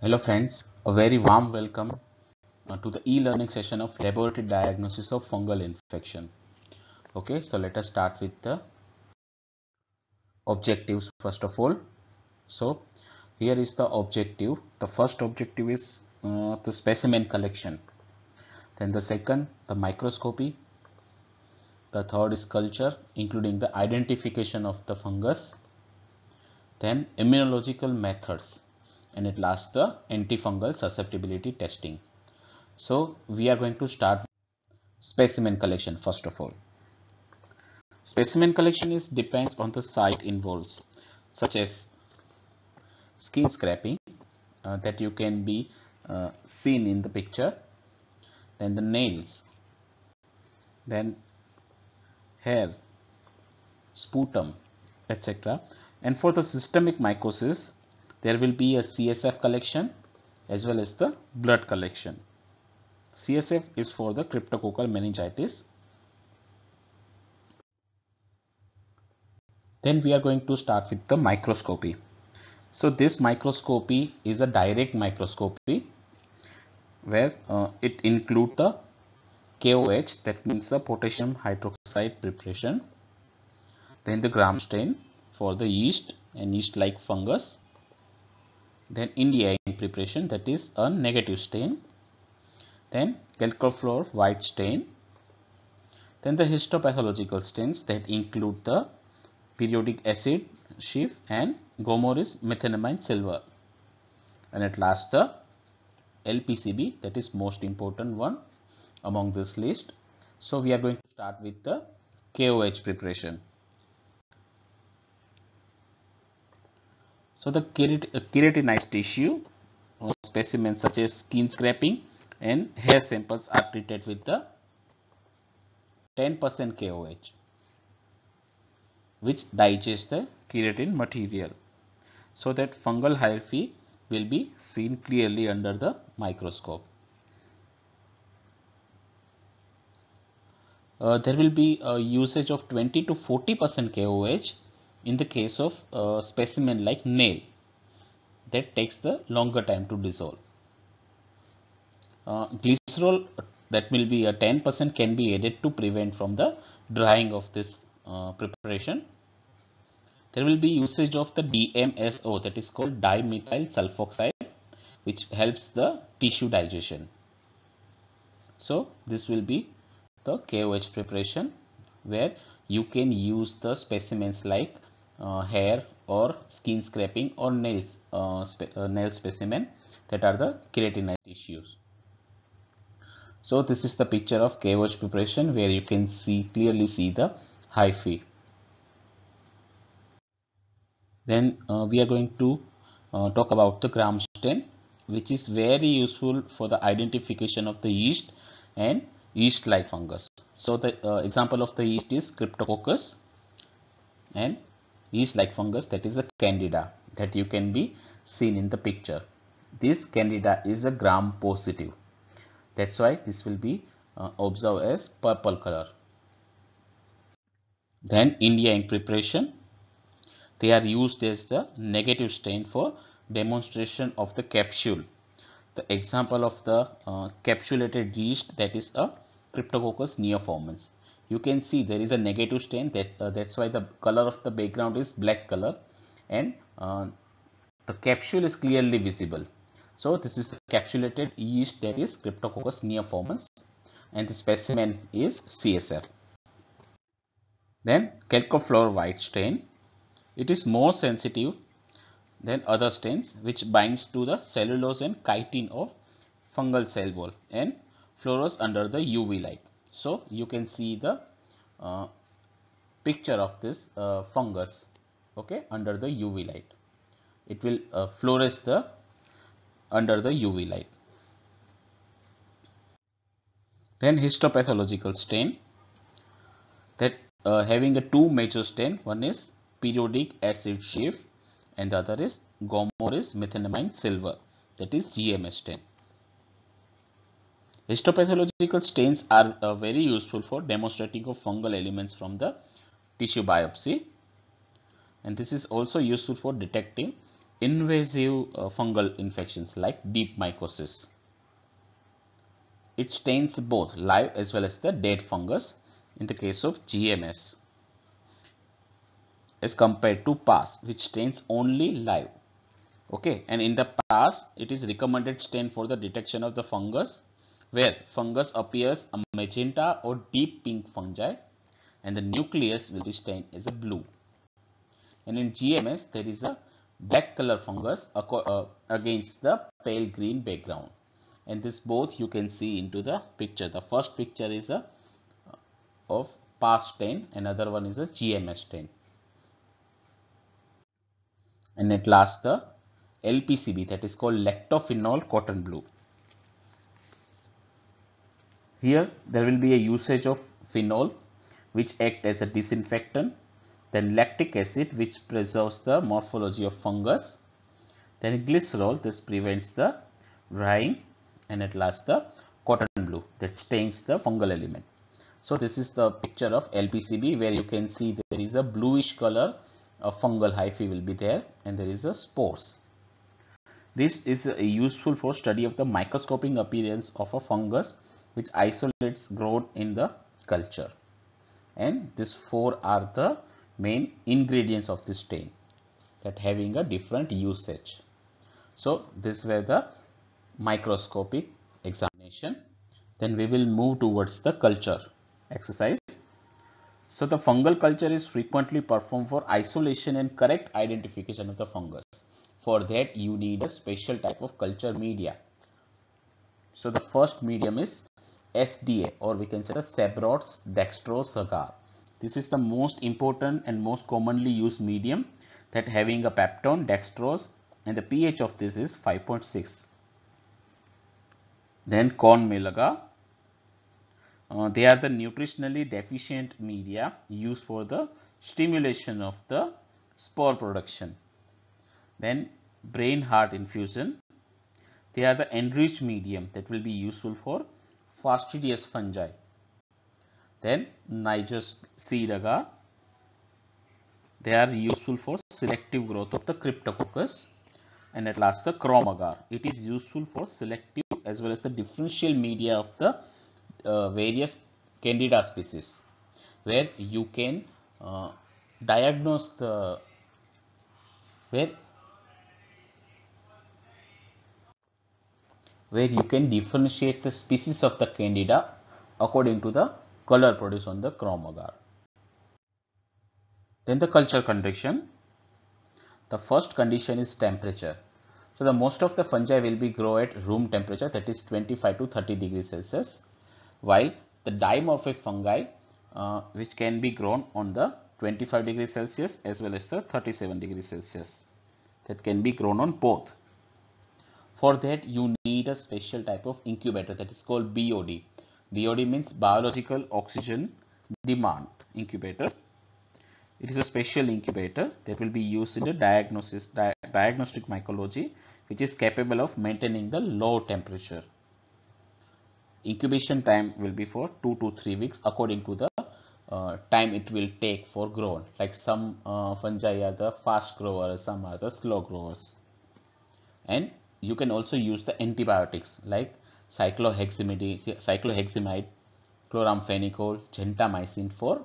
Hello friends, a very warm welcome uh, to the e-learning session of laboratory diagnosis of fungal infection. Okay, so let us start with the objectives first of all. So here is the objective. The first objective is uh, the specimen collection. Then the second, the microscopy. The third is culture, including the identification of the fungus. Then immunological methods and at last the antifungal susceptibility testing. So we are going to start specimen collection first of all. Specimen collection is depends on the site involved such as skin scraping uh, that you can be uh, seen in the picture then the nails then hair sputum etc and for the systemic mycosis there will be a CSF collection as well as the blood collection. CSF is for the cryptococcal meningitis. Then we are going to start with the microscopy. So this microscopy is a direct microscopy where uh, it includes the KOH that means the potassium hydroxide preparation. Then the gram stain for the yeast and yeast like fungus then India in preparation that is a negative stain then calcoflor white stain then the histopathological stains that include the periodic acid sheaf and gomoris methanamine silver and at last the LPCB that is most important one among this list so we are going to start with the KOH preparation So the keratinized uh, tissue specimens such as skin scraping and hair samples are treated with the 10% KOH which digests the keratin material so that fungal hyphae will be seen clearly under the microscope. Uh, there will be a usage of 20 to 40% KOH in the case of a specimen like nail that takes the longer time to dissolve. Uh, glycerol that will be a 10% can be added to prevent from the drying of this uh, preparation. There will be usage of the DMSO that is called dimethyl sulfoxide which helps the tissue digestion. So this will be the KOH preparation where you can use the specimens like uh, hair or skin scraping or nails uh, uh, nail specimen that are the keratinized tissues. So this is the picture of KOH preparation where you can see clearly see the hyphae. Then uh, we are going to uh, talk about the gram stain which is very useful for the identification of the yeast and yeast-like fungus. So the uh, example of the yeast is Cryptococcus and yeast like fungus that is a candida that you can be seen in the picture. This candida is a gram positive. That's why this will be uh, observed as purple color. Then India in preparation. They are used as the negative stain for demonstration of the capsule. The example of the uh, capsulated yeast that is a Cryptococcus neoformans you can see there is a negative stain that uh, that's why the color of the background is black color and uh, the capsule is clearly visible so this is the capsulated yeast that is cryptococcus neoformans and the specimen is csf then calcofluor white stain it is more sensitive than other stains which binds to the cellulose and chitin of fungal cell wall and fluoresces under the uv light so you can see the uh, picture of this uh, fungus okay under the UV light it will uh, fluoresce the under the UV light then histopathological stain that uh, having a two major stain one is periodic acid shift and the other is gomoris methanamine silver that is GMS stain Histopathological stains are uh, very useful for demonstrating of fungal elements from the tissue biopsy and this is also useful for detecting invasive uh, fungal infections like deep mycosis. It stains both live as well as the dead fungus in the case of GMS as compared to PASS which stains only live. Okay, and in the PASS it is recommended stain for the detection of the fungus where fungus appears a magenta or deep pink fungi and the nucleus will be stained as a blue. And in GMS, there is a black color fungus uh, against the pale green background. And this both you can see into the picture. The first picture is a uh, of past stain, another one is a GMS stain. And at last the LPCB that is called lactophenol cotton blue. Here there will be a usage of phenol which act as a disinfectant, then lactic acid which preserves the morphology of fungus, then glycerol this prevents the drying and at last the cotton blue that stains the fungal element. So this is the picture of LPCB where you can see there is a bluish color a fungal hyphae will be there and there is a spores. This is useful for study of the microscopic appearance of a fungus which isolates growth in the culture. And these four are the main ingredients of this stain that having a different usage. So this were the microscopic examination. Then we will move towards the culture exercise. So the fungal culture is frequently performed for isolation and correct identification of the fungus. For that you need a special type of culture media. So the first medium is SDA or we can say the dextrose agar. This is the most important and most commonly used medium that having a peptone dextrose and the pH of this is 5.6. Then corn agar. Uh, they are the nutritionally deficient media used for the stimulation of the spore production. Then brain heart infusion. They are the enriched medium that will be useful for fastidious fungi. Then Niger's C agar. They are useful for selective growth of the cryptococcus. And at last the chromagar. It is useful for selective as well as the differential media of the uh, various candida species where you can uh, diagnose the where where you can differentiate the species of the candida according to the color produced on the chromogar. Then the culture condition. The first condition is temperature. So the most of the fungi will be grow at room temperature that is 25 to 30 degrees Celsius while the dimorphic fungi uh, which can be grown on the 25 degrees Celsius as well as the 37 degrees Celsius that can be grown on both for that, you need a special type of incubator that is called BOD. BOD means Biological Oxygen Demand Incubator. It is a special incubator that will be used in the diagnosis, di diagnostic mycology, which is capable of maintaining the low temperature. Incubation time will be for 2 to 3 weeks according to the uh, time it will take for growth. Like some uh, fungi are the fast growers, some are the slow growers. And you can also use the antibiotics like cyclohexamide, cycloheximide chloramphenicol, gentamicin for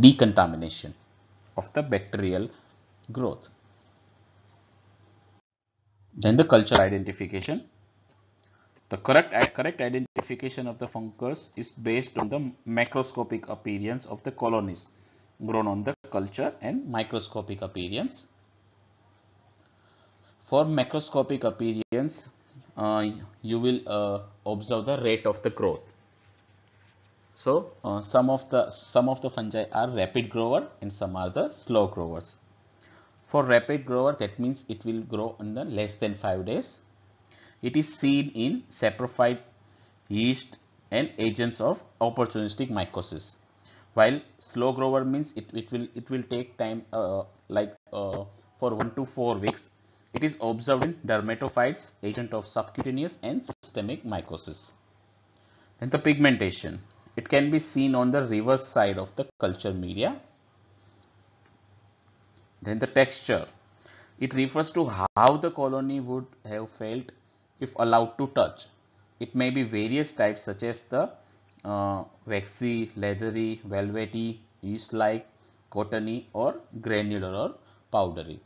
decontamination of the bacterial growth. Then the culture identification. The correct, correct identification of the fungus is based on the macroscopic appearance of the colonies grown on the culture and microscopic appearance for macroscopic appearance, uh, you will uh, observe the rate of the growth. So uh, some of the some of the fungi are rapid grower and some are the slow growers. For rapid grower, that means it will grow in the less than five days. It is seen in saprophyte, yeast, and agents of opportunistic mycosis. While slow grower means it, it will it will take time uh, like uh, for one to four weeks it is observed in dermatophytes, agent of subcutaneous and systemic mycosis. Then the pigmentation. It can be seen on the reverse side of the culture media. Then the texture. It refers to how the colony would have felt if allowed to touch. It may be various types such as the uh, waxy, leathery, velvety, yeast-like, cottony or granular or powdery.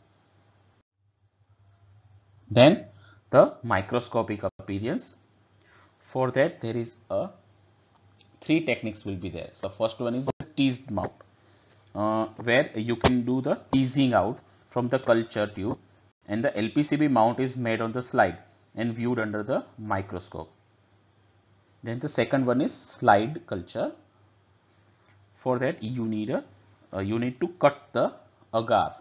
Then the microscopic appearance. For that there is a three techniques will be there. The first one is teased mount uh, where you can do the teasing out from the culture tube and the LPCB mount is made on the slide and viewed under the microscope. Then the second one is slide culture. For that you need a uh, you need to cut the agar.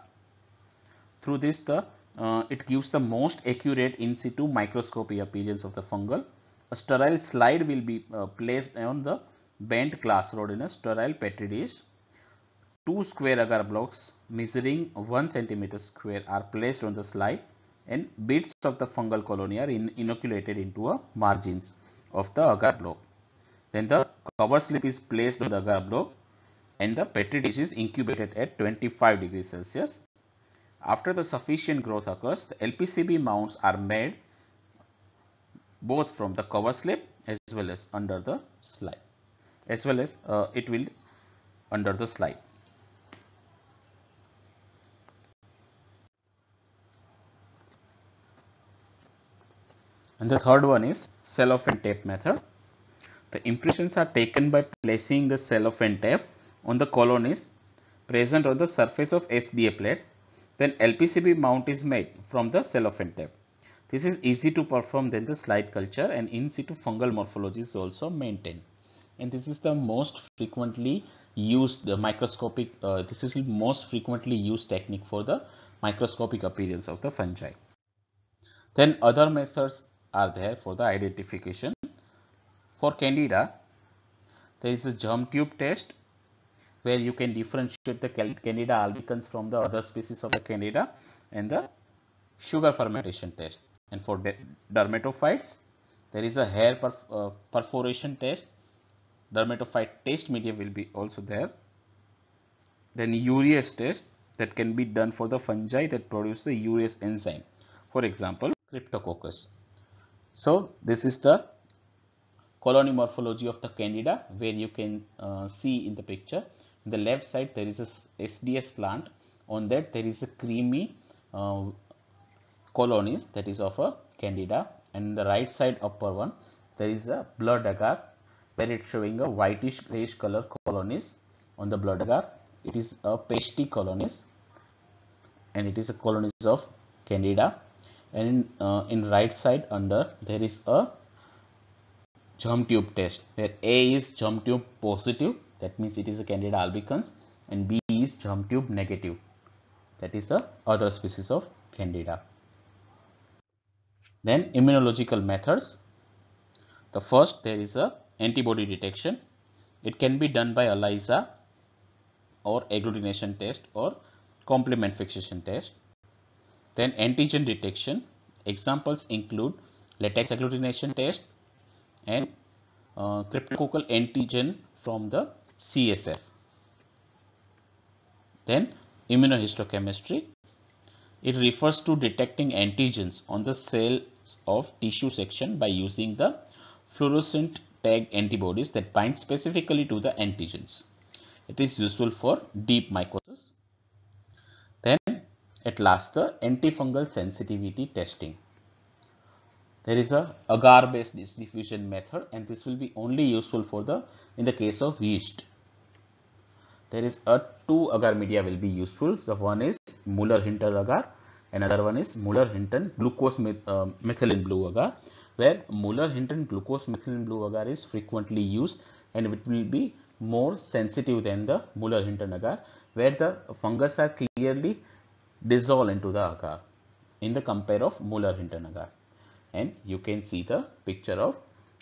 Through this the uh, it gives the most accurate in situ microscopy appearance of the fungal. A sterile slide will be uh, placed on the bent glass rod in a sterile petri dish. Two square agar blocks measuring 1 centimeter square are placed on the slide and bits of the fungal colony are in inoculated into a margins of the agar block. Then the cover slip is placed on the agar block and the petri dish is incubated at 25 degrees Celsius after the sufficient growth occurs, the LPCB mounts are made both from the cover slip as well as under the slide as well as uh, it will under the slide. And the third one is cellophane tape method. The impressions are taken by placing the cellophane tape on the colonies present on the surface of SDA plate then LPCB mount is made from the cellophane tape. This is easy to perform than the slide culture and in situ fungal morphology is also maintained. And this is the most frequently used the microscopic, uh, this is the most frequently used technique for the microscopic appearance of the fungi. Then other methods are there for the identification. For candida, there is a germ tube test where you can differentiate the candida albicans from the other species of the candida in the sugar fermentation test. And for dermatophytes, there is a hair perf uh, perforation test. Dermatophyte test media will be also there. Then urease test that can be done for the fungi that produce the urease enzyme. For example, cryptococcus. So this is the colony morphology of the candida where you can uh, see in the picture the left side there is a SDS plant on that there is a creamy uh, colonies that is of a candida and the right side upper one there is a blood agar where it's showing a whitish grayish color colonies on the blood agar it is a pasty colonies and it is a colonies of candida and in, uh, in right side under there is a germ tube test where A is germ tube positive that means it is a candida albicans and b is germ tube negative that is a other species of candida then immunological methods the first there is a antibody detection it can be done by ELISA or agglutination test or complement fixation test then antigen detection examples include latex agglutination test and uh, cryptococcal antigen from the CSF. Then immunohistochemistry. It refers to detecting antigens on the cells of tissue section by using the fluorescent tag antibodies that bind specifically to the antigens. It is useful for deep mycosis. Then at last the antifungal sensitivity testing there is a agar based diffusion method and this will be only useful for the in the case of yeast there is a two agar media will be useful the one is muller hinton agar another one is muller hinton glucose met, uh, methylene blue agar where muller hinton glucose methylene blue agar is frequently used and it will be more sensitive than the muller hinton agar where the fungus are clearly dissolved into the agar in the compare of muller hinton agar and you can see the picture of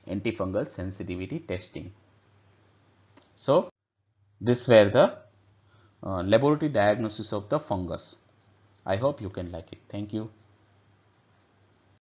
antifungal sensitivity testing. So, this were the uh, laboratory diagnosis of the fungus. I hope you can like it. Thank you.